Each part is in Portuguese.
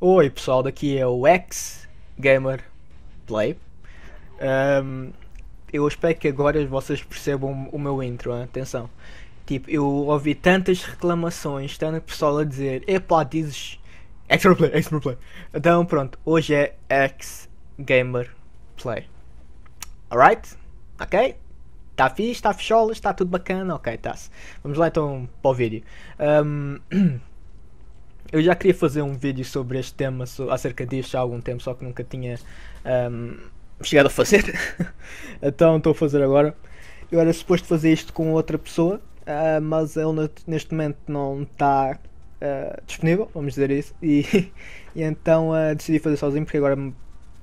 Oi pessoal, daqui é o X Gamer Play. Um, eu espero que agora vocês percebam o meu intro, hein? atenção. Tipo, eu ouvi tantas reclamações, tanto pessoal a dizer, epá, dizes Extra Play, Extra Play. Então pronto, hoje é X Gamer Play. Alright? Ok? Está fixe, está fechado, está tudo bacana, ok, tá-se. Vamos lá então para o vídeo. Um, eu já queria fazer um vídeo sobre este tema so, acerca disto há algum tempo, só que nunca tinha um, chegado a fazer. então estou a fazer agora. Eu era suposto fazer isto com outra pessoa, uh, mas ele neste momento não está uh, disponível, vamos dizer isso. E, e então uh, decidi fazer sozinho porque agora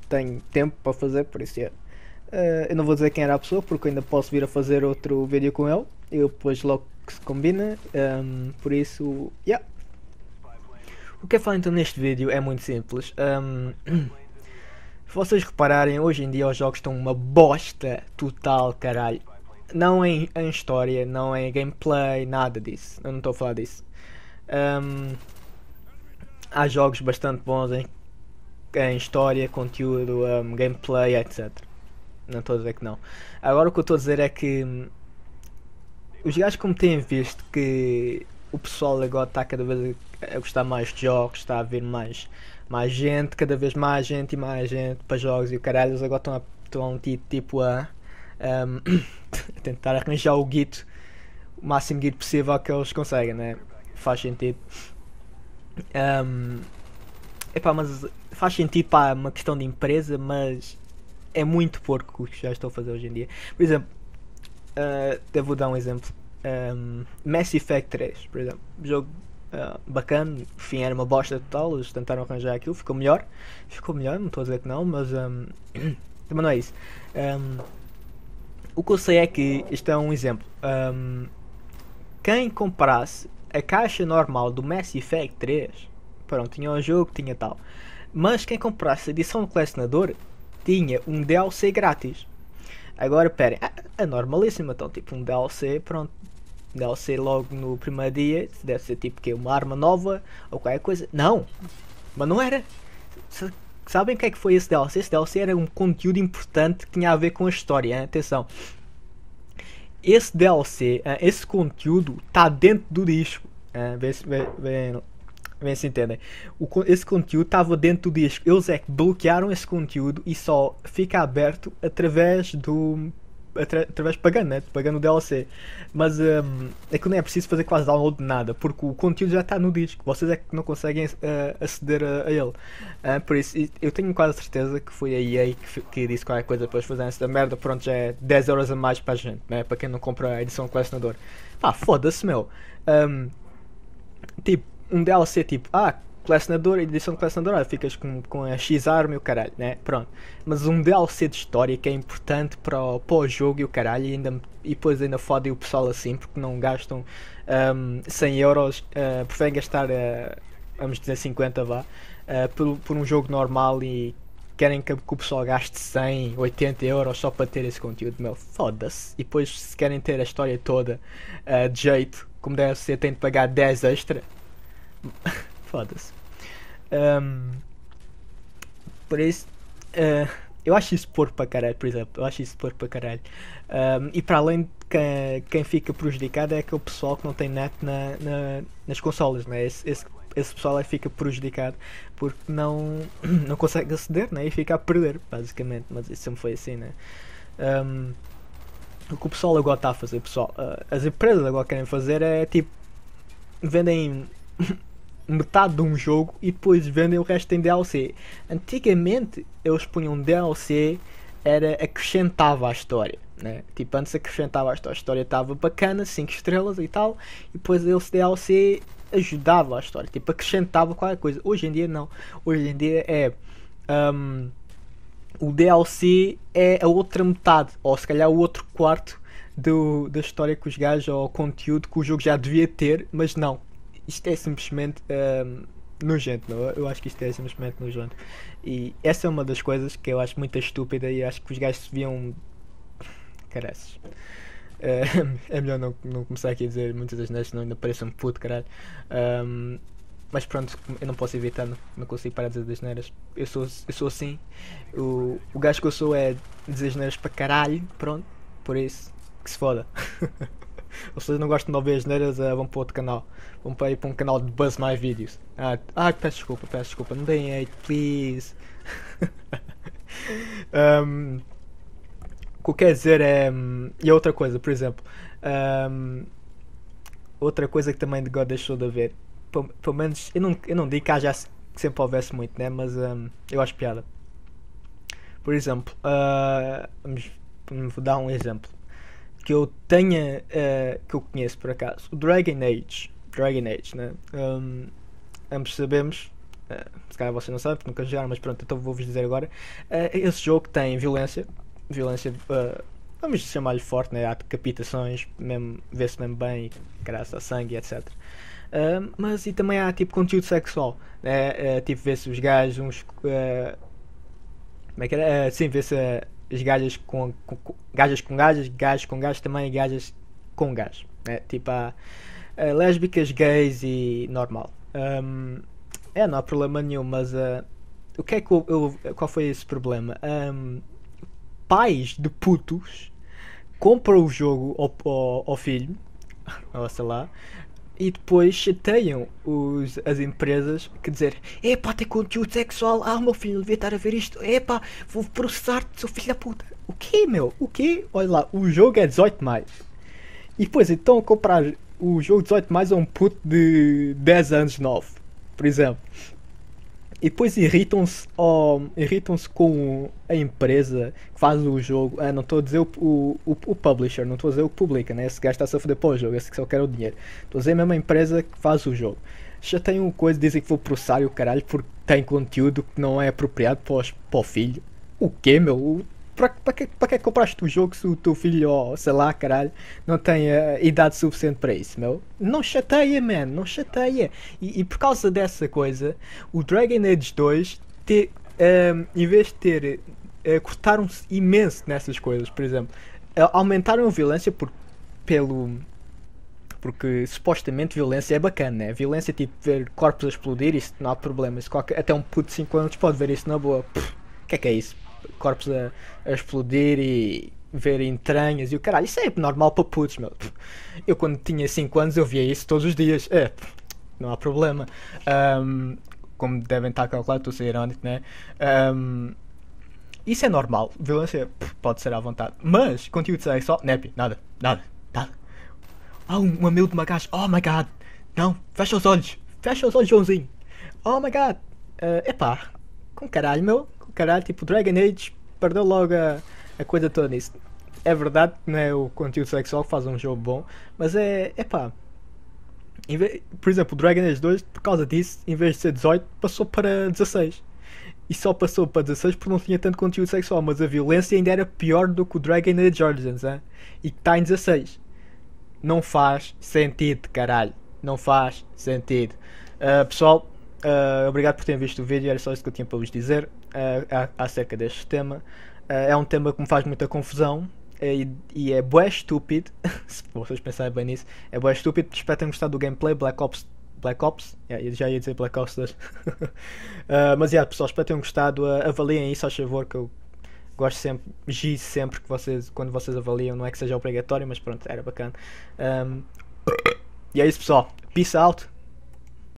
tenho tempo para fazer, por isso é. eu não vou dizer quem era a pessoa porque ainda posso vir a fazer outro vídeo com ele. Eu depois logo que se combina. Um, por isso, yeah. O que é falar então neste vídeo é muito simples. Um, se vocês repararem, hoje em dia os jogos estão uma bosta total, caralho. Não em, em história, não em gameplay, nada disso. Eu não estou a falar disso. Um, há jogos bastante bons em, em história, conteúdo, um, gameplay, etc. Não estou a dizer que não. Agora o que eu estou a dizer é que os gajos como têm visto que o pessoal agora está cada vez a gostar mais de jogos, está a vir mais, mais gente, cada vez mais gente e mais gente para jogos e o caralho, eles agora estão, a, estão tipo a, um, a tentar arranjar o guito, o máximo guito possível que eles conseguem, né? Faz sentido. Um, epá, mas faz sentido para uma questão de empresa, mas é muito porco o que já estou a fazer hoje em dia. Por exemplo, uh, devo dar um exemplo um, Mass Effect 3, por exemplo. Jogo uh, bacana, enfim, era uma bosta total, eles tentaram arranjar aquilo, ficou melhor. Ficou melhor, não estou a dizer que não, mas um, também não é isso. Um, o que eu sei é que, este é um exemplo, quem comprasse a caixa normal do Mass Effect 3, pronto, tinha o um jogo, tinha tal. Mas quem comprasse a edição do colecionador tinha um DLC grátis. Agora, perem, é normalíssimo, então, tipo, um DLC, pronto, deve ser logo no primeiro dia, deve ser tipo que uma arma nova ou qualquer coisa. Não, mas não era. Sabem o que é que foi esse DLC? Esse DLC era um conteúdo importante que tinha a ver com a história, hein? atenção. Esse DLC, eh, esse conteúdo está dentro do disco. vê se entendem. O, esse conteúdo estava dentro do disco. Eles é que bloquearam esse conteúdo e só fica aberto através do através pagando, né? Pagando o DLC. Mas um, é que não é preciso fazer quase download de nada, porque o conteúdo já está no disco. Vocês é que não conseguem uh, aceder a, a ele. Uh, por isso, eu tenho quase certeza que foi a EA que, que disse qualquer coisa depois de fazer essa merda. Pronto, já é 10 a mais para a gente, né? Para quem não compra a edição colecionador. Pá, foda-se, meu. Um, tipo, um DLC tipo, ah, colecionador, edição de colecionador, ficas com, com a X-Arm e o caralho, né? Pronto. Mas um DLC de história que é importante para o, jogo e o caralho, e, ainda, e depois ainda fodem o pessoal assim porque não gastam um, 100 euros, uh, preferem gastar, uh, vamos dizer, 50 vá, uh, por, por um jogo normal e querem que, o pessoal gaste 100, 80 euros só para ter esse conteúdo, meu, foda-se. E depois, se querem ter a história toda uh, de jeito, como deve ser, têm de pagar 10 extra fodas. Um, por isso. Uh, eu acho isso porco para caralho, por exemplo. Eu acho isso porco para caralho. Um, e para além de quem, quem, fica prejudicado é aquele pessoal que não tem net na, na, nas consolas, né? Esse, esse, esse pessoal aí é fica prejudicado porque não, não consegue aceder né? e fica a perder, basicamente. Mas isso sempre foi assim, né? Um, o que o pessoal agora está a fazer, pessoal, ah, as empresas agora querem fazer é tipo vendem metade de um jogo e depois vendem o resto em DLC. Antigamente eles punham DLC, era acrescentava à história. Né? Tipo, antes acrescentava a história, a história estava bacana, 5 estrelas e tal, e depois eles DLC ajudava a história, tipo, acrescentava qualquer coisa. Hoje em dia não. Hoje em dia é. Um, o DLC é a outra metade, ou se calhar o outro quarto do, da história que os gajos, ou conteúdo que o jogo já devia ter, mas não isto é simplesmente um, nojento, não? É? Eu acho que isto é simplesmente nojento. E essa é uma das coisas que eu acho muito estúpida e acho que os gajos deviam. Caraças. Hum, é melhor não, não começar aqui a dizer muitas das nestas, não ainda pareçam um puto, caralho. Um, mas pronto, eu não posso evitar, não, não consigo parar de dizer asneiras. Eu sou, eu sou assim. O, o gajo que eu sou é dizer neiras para caralho, pronto. Por isso, que se foda. Ou seja, não gostam de ouvir as neiras, uh, vão para outro canal. Vão para, ir para um canal de Buzz Mais Vídeos. Ah, ah, peço desculpa, peço desculpa, não deem hate, please. um, o que eu quero dizer é. Hum, e outra coisa, por exemplo. Um, outra coisa que também de God deixou de haver. Pelo, pelo menos, eu não, eu não digo que, haja, que sempre houvesse muito, né? Mas um, eu acho piada. Por exemplo, uh, vamos, vou dar um exemplo que eu tenha, uh, que eu conheço por acaso, o Dragon Age. Dragon Age, né? Um, ambos sabemos, uh, se calhar vocês não sabem porque nunca jogaram, mas pronto, então vou-vos dizer agora. Uh, esse jogo tem violência, violência, uh, vamos chamar-lhe forte, né? Há decapitações, mesmo, vê-se mesmo bem, graças a sangue, etc. Uh, mas e também há tipo conteúdo sexual, né? tipo, vê-se os gajos, uns. como é que era? sim, vê-se as gajas com, com, com gajas com gajas, gajos com gajos também, gajas com gajos. Né? Tipo, há eh, lésbicas, gays e normal. Um, é, não há problema nenhum, mas uh, o que é que eu, eu, qual foi esse problema? Um, pais de putos compram o jogo ao, ao, ao filho, ou sei lá, e depois chateiam os, as empresas que dizer epá, tem conteúdo sexual, ah meu filho, devia estar a ver isto, epá, vou processar-te, seu filho da puta. O quê, meu? O quê? Olha lá, o jogo é 18 mais. E depois então a comprar o jogo 18 mais a um puto de 10 anos 9, por exemplo. E depois irritam-se oh, irritam com a empresa que faz o jogo. Ah, não estou a dizer o, o, o publisher, não estou a dizer o que publica, né? Esse gajo está-se foder para o jogo, esse que só quer o dinheiro. Estou a dizer a mesma empresa que faz o jogo. Já tem uma coisa, dizem que vou processar o caralho porque tem conteúdo que não é apropriado para, os, para o filho. O quê, meu? pra, pra, que, pra que compraste o jogo se o teu filho, sei lá, caralho, não tem uh, idade suficiente para isso, meu? Não chateia, man, não chateia. E, e, por causa dessa coisa, o Dragon Age 2, te, ehm, em vez de ter. Uh, eh, cortaram-se imenso nessas coisas, por exemplo. Uh, aumentaram a violência por, pelo porque supostamente violência é bacana, né? Violência tipo ver corpos a explodir, isso não há problema. Isso qualquer... até um puto de 5 anos pode ver isso na boa. O que é que é isso? corpos a, a explodir e ver entranhas e o caralho. Isso é normal para putos, meu. Eu quando tinha 5 anos eu via isso todos os dias. É, não há problema. Um, como devem estar calculados, estou a ser irónico, né? Um, isso é normal. Violência pode ser à vontade. Mas, conteúdo sexual, nepi, nada, nada, nada. Ah, oh, um amigo de uma gaja. Oh my god. Não, fecha os olhos. Fecha os olhos, Joãozinho. Oh my god. Uh, epá, com caralho, meu caralho, tipo, Dragon Age perdeu logo a, a coisa toda nisso. É verdade, não é o conteúdo sexual que faz um jogo bom, mas é, é pá. por exemplo, Dragon Age 2, por causa disso, em vez de ser 18, passou para 16. E só passou para 16 porque não tinha tanto conteúdo sexual, mas a violência ainda era pior do que o Dragon Age Origins, hein? e que está em 16. Não faz sentido, caralho. Não faz sentido. Uh, pessoal, Uh, obrigado por terem visto o vídeo, era só isso que eu tinha para vos dizer uh, acerca deste tema. Uh, é um tema que me faz muita confusão é, e, e é bué estúpido, se vocês pensarem bem nisso, é bué estúpido. Espero terem gostado do gameplay Black Ops Black Ops, yeah, já ia dizer Black Ops 2. uh, mas yeah, pessoal, espero que tenham gostado. Uh, avaliem isso, faz favor, que eu gosto sempre, giz sempre que vocês, quando vocês avaliam, não é que seja obrigatório, mas pronto, era bacana. Um, e é isso, pessoal. Peace out.